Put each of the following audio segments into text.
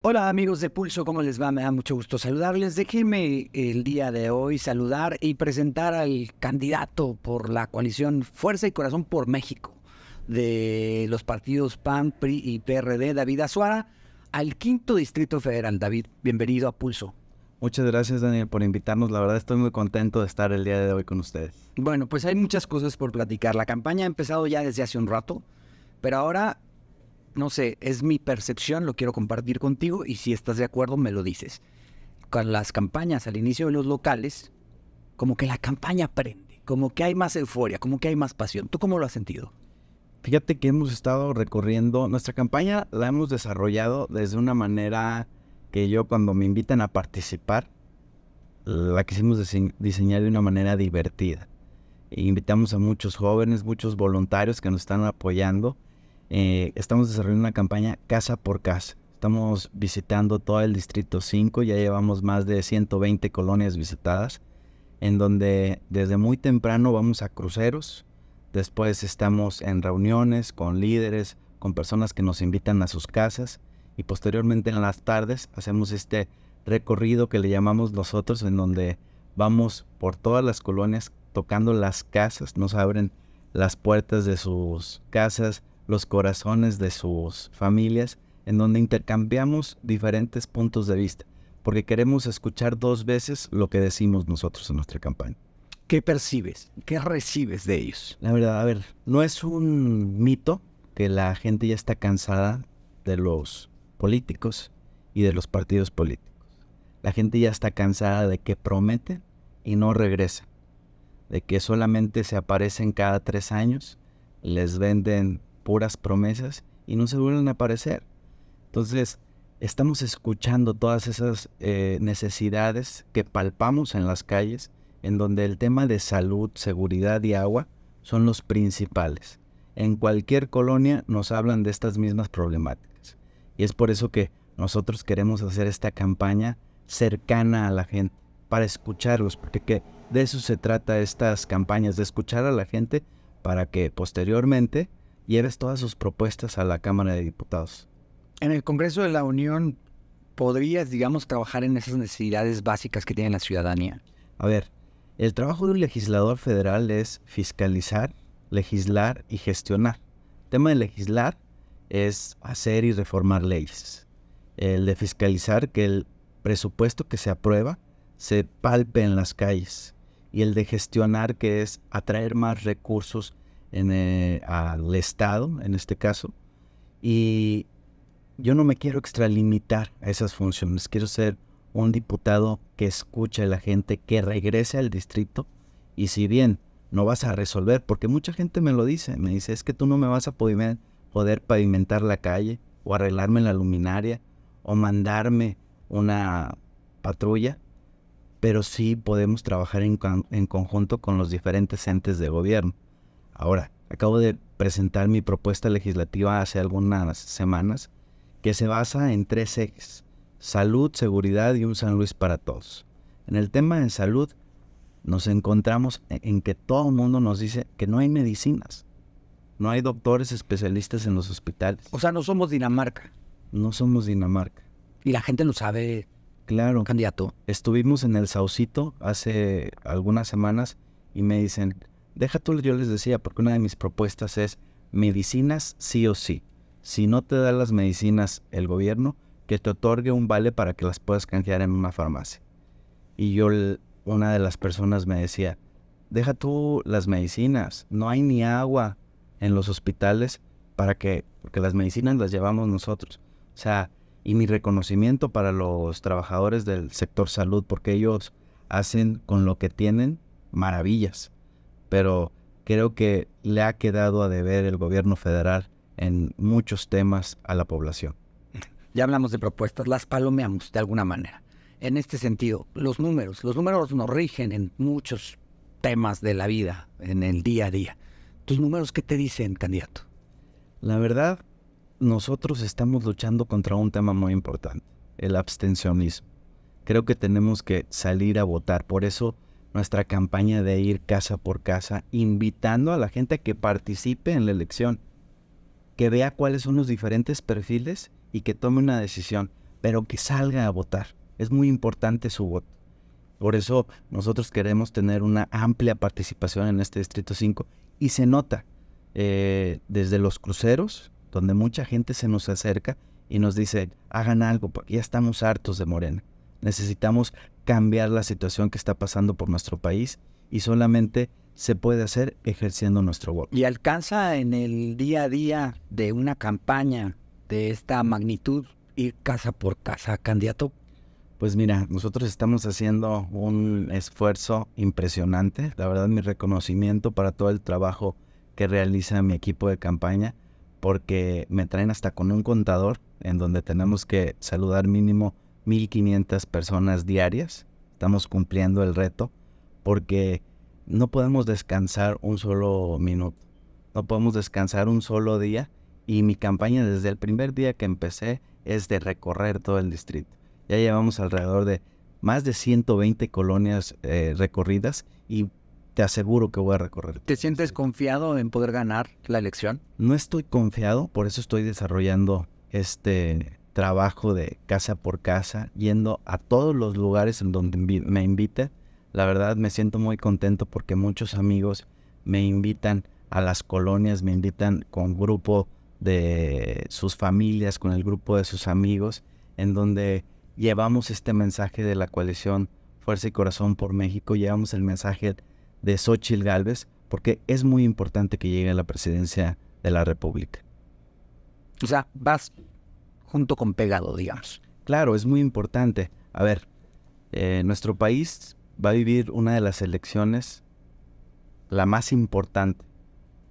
Hola amigos de Pulso, ¿cómo les va? Me da mucho gusto saludarles. Déjenme el día de hoy saludar y presentar al candidato por la coalición Fuerza y Corazón por México de los partidos PAN, PRI y PRD, David Azuara, al quinto distrito federal. David, bienvenido a Pulso. Muchas gracias Daniel por invitarnos. La verdad estoy muy contento de estar el día de hoy con ustedes. Bueno, pues hay muchas cosas por platicar. La campaña ha empezado ya desde hace un rato, pero ahora no sé, es mi percepción, lo quiero compartir contigo y si estás de acuerdo me lo dices. Con las campañas al inicio de los locales, como que la campaña prende, como que hay más euforia, como que hay más pasión. ¿Tú cómo lo has sentido? Fíjate que hemos estado recorriendo, nuestra campaña la hemos desarrollado desde una manera que yo cuando me invitan a participar, la quisimos diseñar de una manera divertida. invitamos a muchos jóvenes, muchos voluntarios que nos están apoyando eh, estamos desarrollando una campaña casa por casa. Estamos visitando todo el Distrito 5, ya llevamos más de 120 colonias visitadas, en donde desde muy temprano vamos a cruceros, después estamos en reuniones con líderes, con personas que nos invitan a sus casas y posteriormente en las tardes hacemos este recorrido que le llamamos nosotros, en donde vamos por todas las colonias tocando las casas, nos abren las puertas de sus casas, los corazones de sus familias, en donde intercambiamos diferentes puntos de vista, porque queremos escuchar dos veces lo que decimos nosotros en nuestra campaña. ¿Qué percibes? ¿Qué recibes de ellos? La verdad, a ver, no es un mito que la gente ya está cansada de los políticos y de los partidos políticos. La gente ya está cansada de que prometen y no regresa. De que solamente se aparecen cada tres años, les venden puras promesas y no se vuelven a aparecer. Entonces, estamos escuchando todas esas eh, necesidades que palpamos en las calles, en donde el tema de salud, seguridad y agua son los principales. En cualquier colonia nos hablan de estas mismas problemáticas. Y es por eso que nosotros queremos hacer esta campaña cercana a la gente, para escucharlos, porque de eso se trata estas campañas, de escuchar a la gente para que posteriormente lleves todas sus propuestas a la Cámara de Diputados. En el Congreso de la Unión podrías, digamos, trabajar en esas necesidades básicas que tiene la ciudadanía. A ver, el trabajo de un legislador federal es fiscalizar, legislar y gestionar. El tema de legislar es hacer y reformar leyes. El de fiscalizar que el presupuesto que se aprueba se palpe en las calles. Y el de gestionar que es atraer más recursos en, eh, al Estado, en este caso, y yo no me quiero extralimitar a esas funciones, quiero ser un diputado que escuche a la gente, que regrese al distrito, y si bien no vas a resolver, porque mucha gente me lo dice, me dice, es que tú no me vas a poder pavimentar la calle, o arreglarme la luminaria, o mandarme una patrulla, pero sí podemos trabajar en conjunto con los diferentes entes de gobierno. Ahora, acabo de presentar mi propuesta legislativa hace algunas semanas que se basa en tres ejes, salud, seguridad y un San Luis para todos. En el tema de salud, nos encontramos e, en que todo el mundo nos dice que no hay medicinas, no hay doctores especialistas en los hospitales. O sea, no somos Dinamarca. No somos Dinamarca. Y la gente lo sabe. Claro. Candidato. Estuvimos en el Saucito hace algunas semanas y me dicen, Deja tú, yo les decía, porque una de mis propuestas es medicinas sí o sí. Si no te da las medicinas el gobierno, que te otorgue un vale para que las puedas canjear en una farmacia. Y yo, una de las personas me decía, deja tú las medicinas, no hay ni agua en los hospitales para que, porque las medicinas las llevamos nosotros. O sea, y mi reconocimiento para los trabajadores del sector salud, porque ellos hacen con lo que tienen maravillas pero creo que le ha quedado a deber el gobierno federal en muchos temas a la población. Ya hablamos de propuestas, las palomeamos de alguna manera. En este sentido, los números, los números nos rigen en muchos temas de la vida, en el día a día. ¿Tus números qué te dicen, candidato? La verdad, nosotros estamos luchando contra un tema muy importante, el abstencionismo. Creo que tenemos que salir a votar. Por eso nuestra campaña de ir casa por casa, invitando a la gente a que participe en la elección, que vea cuáles son los diferentes perfiles y que tome una decisión, pero que salga a votar. Es muy importante su voto. Por eso nosotros queremos tener una amplia participación en este Distrito 5 y se nota eh, desde los cruceros, donde mucha gente se nos acerca y nos dice, hagan algo, porque ya estamos hartos de Morena. Necesitamos cambiar la situación que está pasando por nuestro país y solamente se puede hacer ejerciendo nuestro voto. ¿Y alcanza en el día a día de una campaña de esta magnitud ir casa por casa, candidato? Pues mira, nosotros estamos haciendo un esfuerzo impresionante. La verdad, mi reconocimiento para todo el trabajo que realiza mi equipo de campaña, porque me traen hasta con un contador en donde tenemos que saludar mínimo 1.500 personas diarias. Estamos cumpliendo el reto porque no podemos descansar un solo minuto, no podemos descansar un solo día y mi campaña desde el primer día que empecé es de recorrer todo el distrito. Ya llevamos alrededor de más de 120 colonias eh, recorridas y te aseguro que voy a recorrer. ¿Te sientes confiado en poder ganar la elección? No estoy confiado, por eso estoy desarrollando este trabajo de casa por casa, yendo a todos los lugares en donde me invite. La verdad me siento muy contento porque muchos amigos me invitan a las colonias, me invitan con grupo de sus familias, con el grupo de sus amigos, en donde llevamos este mensaje de la coalición Fuerza y Corazón por México, llevamos el mensaje de Xochitl Galvez, porque es muy importante que llegue a la presidencia de la República. O sea, vas junto con pegado, digamos. Claro, es muy importante. A ver, eh, nuestro país va a vivir una de las elecciones, la más importante,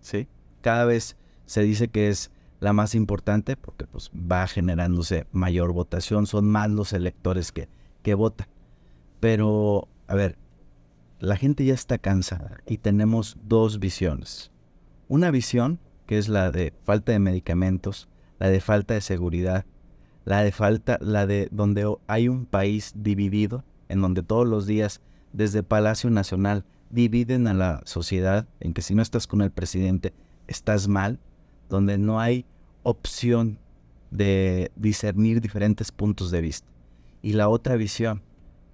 ¿sí? Cada vez se dice que es la más importante porque pues, va generándose mayor votación, son más los electores que, que votan. Pero, a ver, la gente ya está cansada y tenemos dos visiones. Una visión, que es la de falta de medicamentos, la de falta de seguridad, la de falta, la de donde hay un país dividido, en donde todos los días, desde Palacio Nacional, dividen a la sociedad, en que si no estás con el presidente, estás mal, donde no hay opción de discernir diferentes puntos de vista. Y la otra visión,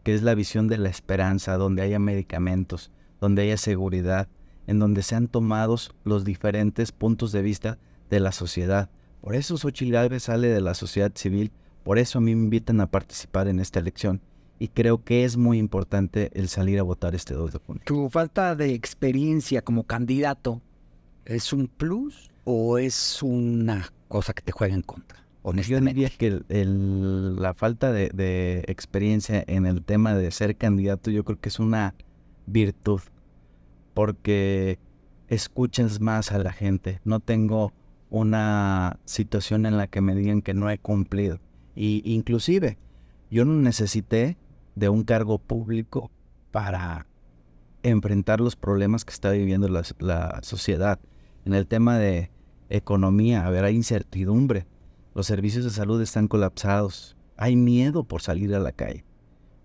que es la visión de la esperanza, donde haya medicamentos, donde haya seguridad, en donde sean tomados los diferentes puntos de vista de la sociedad, por eso Xochitl sale de la sociedad civil, por eso a mí me invitan a participar en esta elección y creo que es muy importante el salir a votar este 2 de junio. ¿Tu falta de experiencia como candidato es un plus o es una cosa que te juega en contra? Honestamente. Yo diría que la falta de, de, experiencia en el tema de ser candidato yo creo que es una virtud porque escuchas más a la gente. No tengo una situación en la que me digan que no he cumplido. Y inclusive, yo no necesité de un cargo público para enfrentar los problemas que está viviendo la, la sociedad. En el tema de economía, a hay incertidumbre. Los servicios de salud están colapsados. Hay miedo por salir a la calle.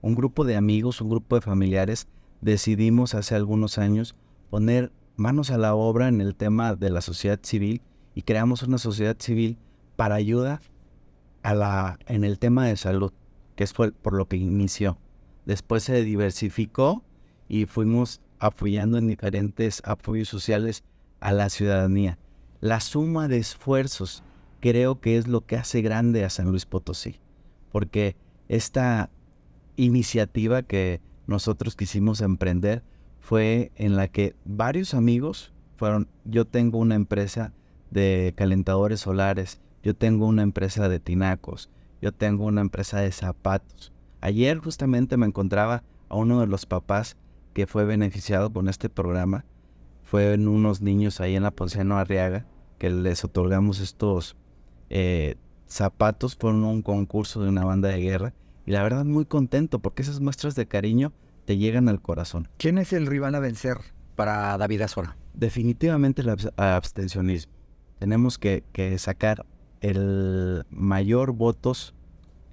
Un grupo de amigos, un grupo de familiares, decidimos hace algunos años poner manos a la obra en el tema de la sociedad civil y creamos una sociedad civil para ayuda a la, en el tema de salud, que es por lo que inició. Después se diversificó y fuimos apoyando en diferentes apoyos sociales a la ciudadanía. La suma de esfuerzos creo que es lo que hace grande a San Luis Potosí, porque esta iniciativa que nosotros quisimos emprender fue en la que varios amigos fueron, yo tengo una empresa de calentadores solares, yo tengo una empresa de tinacos, yo tengo una empresa de zapatos. Ayer justamente me encontraba a uno de los papás que fue beneficiado con este programa. Fueron unos niños ahí en la Ponciano Arriaga que les otorgamos estos eh, zapatos. Fueron un concurso de una banda de guerra. Y la verdad muy contento porque esas muestras de cariño te llegan al corazón. ¿Quién es el rival a vencer para David Azora? Definitivamente el abstencionismo tenemos que, sacar el mayor votos,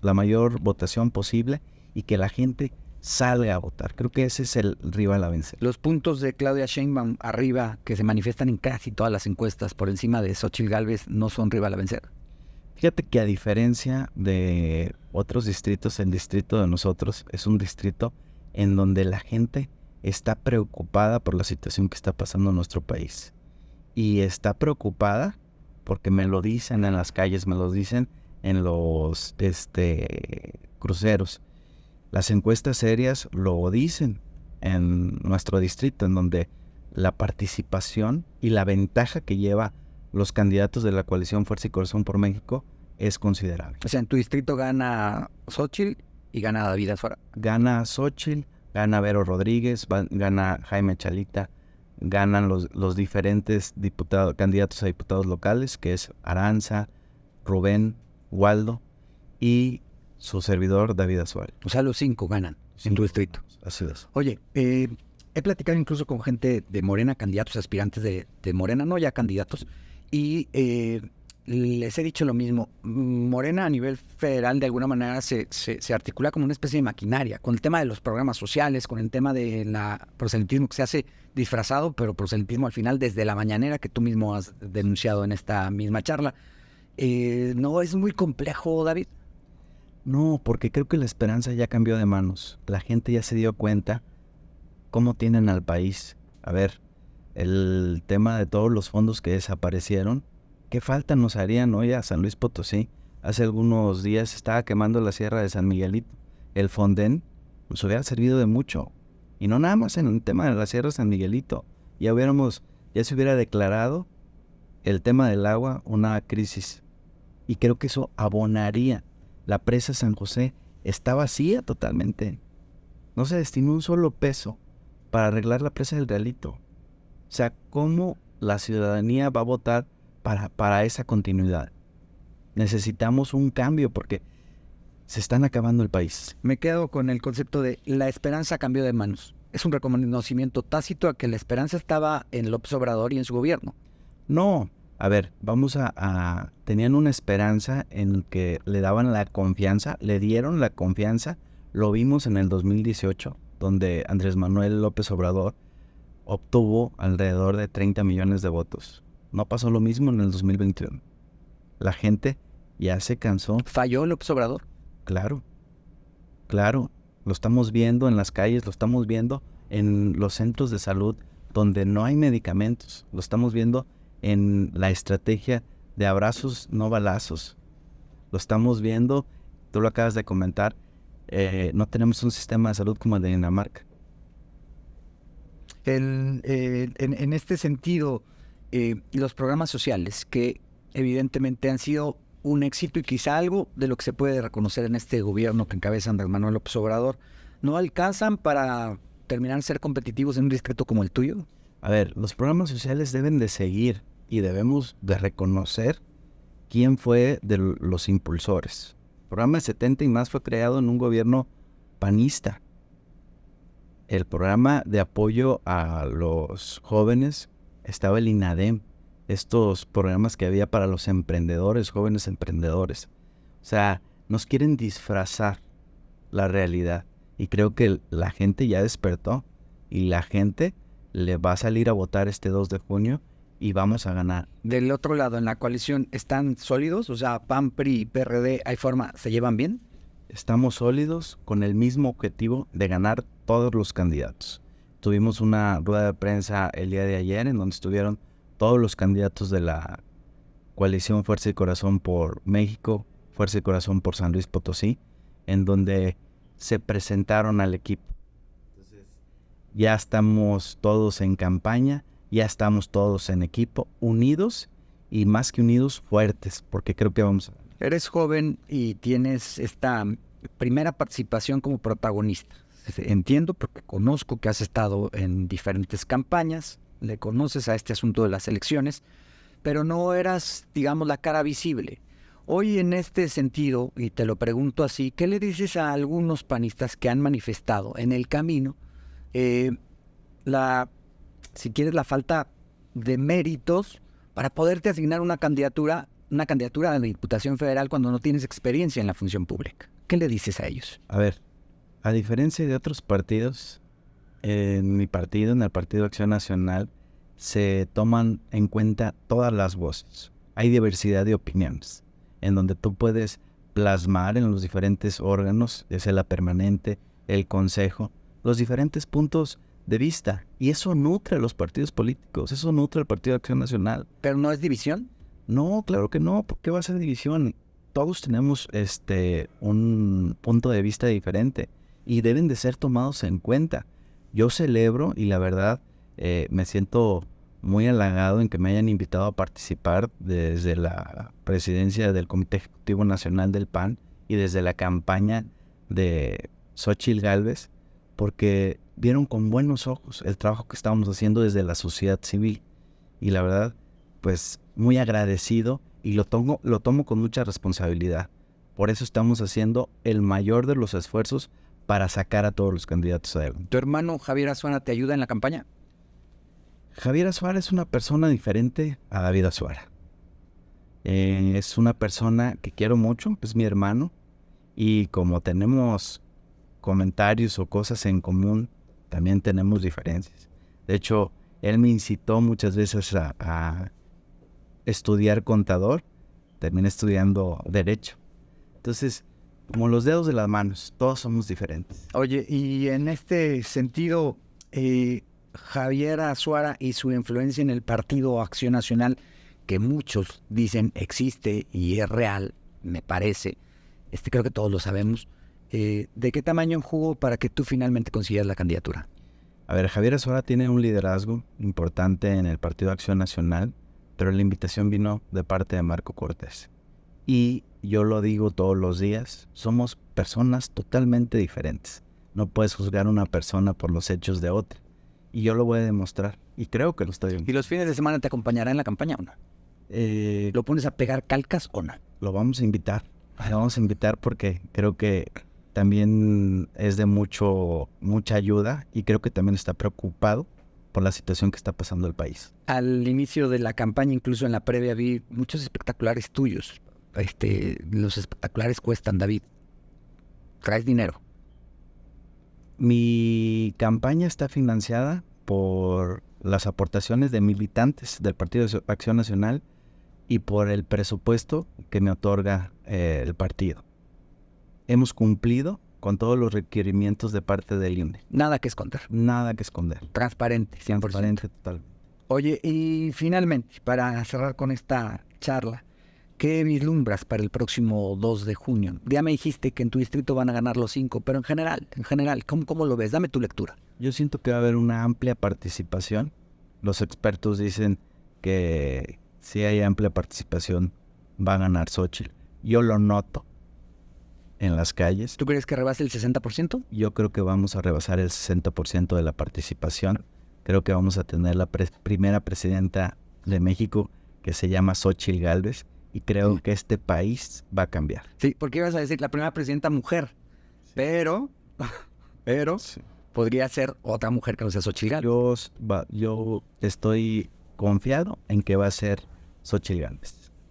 la mayor votación posible y que la gente salga a votar. Creo que ese es el rival a vencer. Los puntos de Claudia Sheinbaum arriba que se manifiestan en casi todas las encuestas por encima de Xochitl Galvez no son rival a vencer. Fíjate que a diferencia de otros distritos, el distrito de nosotros es un distrito en donde la gente está preocupada por la situación que está pasando en nuestro país y está preocupada porque me lo dicen en las calles, me lo dicen en los este, cruceros. Las encuestas serias lo dicen en nuestro distrito, en donde la participación y la ventaja que lleva los candidatos de la coalición Fuerza y Corazón por México es considerable. O sea, en tu distrito gana Xochitl y gana David Azuara. Gana Xochitl, gana Vero Rodríguez, gana Jaime Chalita, ganan los, los diferentes candidatos a diputados locales, que es Aranza, Rubén, Waldo y su servidor David Azual. O sea, los cinco ganan en tu distrito. Así es. Oye, eh, he platicado incluso con gente de Morena, candidatos, aspirantes de, de Morena, no ya candidatos, y eh, les he dicho lo mismo. Morena a nivel federal de alguna manera se, se, articula como una especie de maquinaria, con el tema de los programas sociales, con el tema del proselitismo que se hace disfrazado, pero proselitismo al final desde la mañanera que tú mismo has denunciado en esta misma charla. Eh, no es muy complejo, David. No, porque creo que la esperanza ya cambió de manos. La gente ya se dio cuenta cómo tienen al país. A ver, el tema de todos los fondos que desaparecieron falta nos harían hoy a San Luis Potosí? Hace algunos días estaba quemando la sierra de San Miguelito. El fondén nos hubiera servido de mucho. Y no nada más en el tema de la sierra de San Miguelito. Ya hubiéramos, ya se hubiera declarado el tema del agua una crisis. Y creo que eso abonaría. La presa San José está vacía totalmente. No se destinó un solo peso para arreglar la presa del Realito O sea, ¿cómo la ciudadanía va a votar para, esa continuidad. Necesitamos un cambio porque se están acabando el país. Me quedo con el concepto de la esperanza cambió de manos. Es un reconocimiento tácito a que la esperanza estaba en López Obrador y en su gobierno. No, a ver, vamos a, a, Tenían una esperanza en que le daban la confianza, le dieron la confianza. Lo vimos en el 2018, donde Andrés Manuel López Obrador obtuvo alrededor de 30 millones de votos. No pasó lo mismo en el 2021. La gente ya se cansó. ¿Falló López Obrador? Claro, claro. Lo estamos viendo en las calles, lo estamos viendo en los centros de salud donde no hay medicamentos. Lo estamos viendo en la estrategia de abrazos, no balazos. Lo estamos viendo, tú lo acabas de comentar, eh, no tenemos un sistema de salud como el de Dinamarca. Eh, en, en, este sentido, y eh, los programas sociales que evidentemente han sido un éxito y quizá algo de lo que se puede reconocer en este gobierno que encabeza Andrés Manuel López Obrador, ¿no alcanzan para terminar ser competitivos en un distrito como el tuyo? A ver, los programas sociales deben de seguir y debemos de reconocer quién fue de los impulsores. El programa 70 y más fue creado en un gobierno panista. El programa de apoyo a los jóvenes estaba el INADEM, estos programas que había para los emprendedores, jóvenes emprendedores. O sea, nos quieren disfrazar la realidad. Y creo que la gente ya despertó y la gente le va a salir a votar este 2 de junio y vamos a ganar. Del otro lado, en la coalición, ¿están sólidos? O sea, PAN, PRI y PRD, ¿hay forma? ¿Se llevan bien? Estamos sólidos con el mismo objetivo de ganar todos los candidatos tuvimos una rueda de prensa el día de ayer en donde estuvieron todos los candidatos de la coalición Fuerza y Corazón por México, Fuerza y Corazón por San Luis Potosí, en donde se presentaron al equipo. Entonces, ya estamos todos en campaña, ya estamos todos en equipo, unidos y más que unidos, fuertes, porque creo que vamos a... Eres joven y tienes esta primera participación como protagonista este, entiendo porque conozco que has estado en diferentes campañas, le conoces a este asunto de las elecciones, pero no eras, digamos, la cara visible. Hoy en este sentido, y te lo pregunto así, ¿qué le dices a algunos panistas que han manifestado en el camino eh, la, si quieres, la falta de méritos para poderte asignar una candidatura, una candidatura a la Diputación Federal cuando no tienes experiencia en la función pública? ¿Qué le dices a ellos? A ver, a diferencia de otros partidos, en mi partido, en el Partido Acción Nacional, se toman en cuenta todas las voces. Hay diversidad de opiniones, en donde tú puedes plasmar en los diferentes órganos, ya sea la permanente, el consejo, los diferentes puntos de vista. Y eso nutre a los partidos políticos, eso nutre al Partido Acción Nacional. ¿Pero no es división? No, claro que no. ¿Por qué va a ser división? Todos tenemos este, un punto de vista diferente y deben de ser tomados en cuenta. Yo celebro y la verdad eh, me siento muy halagado en que me hayan invitado a participar desde la presidencia del Comité Ejecutivo Nacional del PAN y desde la campaña de Xochitl Galvez, porque vieron con buenos ojos el trabajo que estábamos haciendo desde la sociedad civil. Y la verdad, pues muy agradecido y lo tomo, lo tomo con mucha responsabilidad. Por eso estamos haciendo el mayor de los esfuerzos para sacar a todos los candidatos a él. ¿Tu hermano Javier Azuara te ayuda en la campaña? Javier Azuara es una persona diferente a David Azuara. Eh, es una persona que quiero mucho, es mi hermano, y como tenemos comentarios o cosas en común, también tenemos diferencias. De hecho, él me incitó muchas veces a, a estudiar contador, terminé estudiando derecho. Entonces, como los dedos de las manos, todos somos diferentes. Oye, y en este sentido, eh, Javier Azuara y su influencia en el Partido Acción Nacional, que muchos dicen existe y es real, me parece, este creo que todos lo sabemos, eh, ¿de qué tamaño jugó para que tú finalmente consigas la candidatura? A ver, Javier Azuara tiene un liderazgo importante en el Partido Acción Nacional, pero la invitación vino de parte de Marco Cortés y yo lo digo todos los días, somos personas totalmente diferentes. No puedes juzgar a una persona por los hechos de otra. Y yo lo voy a demostrar. Y creo que lo estoy viendo. ¿Y los fines de semana te acompañará en la campaña o no? Eh, ¿Lo pones a pegar calcas o no? Lo vamos a invitar. Lo vamos a invitar porque creo que también es de mucho, mucha ayuda y creo que también está preocupado por la situación que está pasando el país. Al inicio de la campaña, incluso en la previa, vi muchos espectaculares tuyos este, los espectaculares cuestan, David. Traes dinero. Mi campaña está financiada por las aportaciones de militantes del Partido de Acción Nacional y por el presupuesto que me otorga eh, el partido. Hemos cumplido con todos los requerimientos de parte del INE. Nada que esconder. Nada que esconder. Transparente. 100%. Transparente total. Oye, y finalmente, para cerrar con esta charla, ¿Qué vislumbras para el próximo 2 de junio? Ya me dijiste que en tu distrito van a ganar los cinco, pero en general, en general, ¿cómo, lo ves? Dame tu lectura. Yo siento que va a haber una amplia participación. Los expertos dicen que si hay amplia participación, va a ganar Xochitl. Yo lo noto en las calles. ¿Tú crees que rebase el 60%? Yo creo que vamos a rebasar el 60% de la participación. Creo que vamos a tener la primera presidenta de México que se llama Xochitl Galvez y creo que este país va a cambiar. Sí, porque ibas a decir la primera presidenta mujer, pero, pero podría ser otra mujer que no sea Xochitl. Yo, estoy confiado en que va a ser Xochitl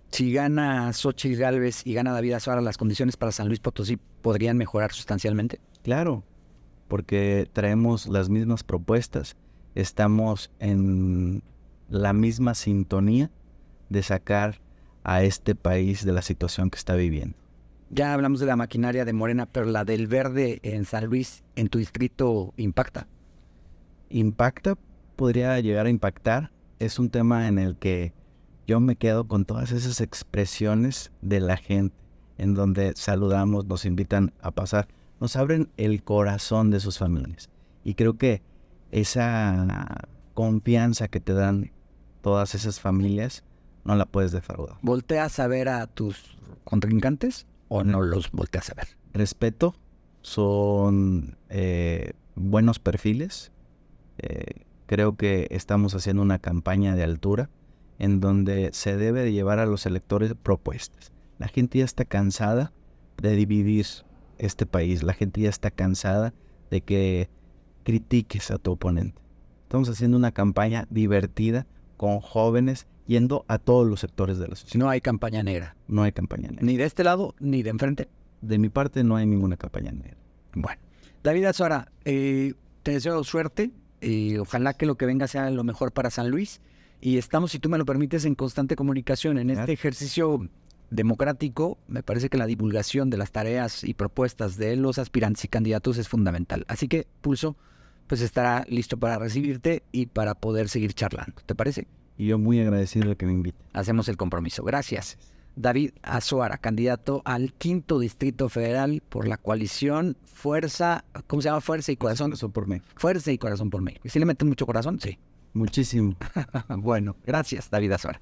Si gana Xochitl Galvez y gana David Azuara, ¿las condiciones para San Luis Potosí podrían mejorar sustancialmente? Claro, porque traemos las mismas propuestas, estamos en la misma sintonía de sacar a este país de la situación que está viviendo. Ya hablamos de la maquinaria de Morena, pero la del verde en San Luis, en tu distrito, impacta. Impacta, podría llegar a impactar. Es un tema en el que yo me quedo con todas esas expresiones de la gente, en donde saludamos, nos invitan a pasar, nos abren el corazón de sus familias. Y creo que esa confianza que te dan todas esas familias no la puedes defraudar. ¿Volteas a ver a tus contrincantes o no los volteas a ver? Respeto, son eh, buenos perfiles. Eh, creo que estamos haciendo una campaña de altura en donde se debe llevar a los electores propuestas. La gente ya está cansada de dividir este país. La gente ya está cansada de que critiques a tu oponente. Estamos haciendo una campaña divertida con jóvenes yendo a todos los sectores de la sociedad. No hay campaña negra. No hay campaña negra. Ni de este lado, ni de enfrente. De mi parte, no hay ninguna campaña negra. Bueno. David Azora, eh, te deseo suerte. y eh, ojalá que lo que venga sea lo mejor para San Luis. Y estamos, si tú me lo permites, en constante comunicación. En este ejercicio democrático, me parece que la divulgación de las tareas y propuestas de los aspirantes y candidatos es fundamental. Así que Pulso pues estará listo para recibirte y para poder seguir charlando. ¿Te parece? y yo muy agradecido de que me invite. Hacemos el compromiso. Gracias. David Azuara, candidato al quinto distrito federal por la coalición Fuerza, ¿cómo se llama? Fuerza y Corazón. por mí. Fuerza y Corazón por mí. si le meten mucho corazón? Sí. Muchísimo. bueno, gracias, David Azuara.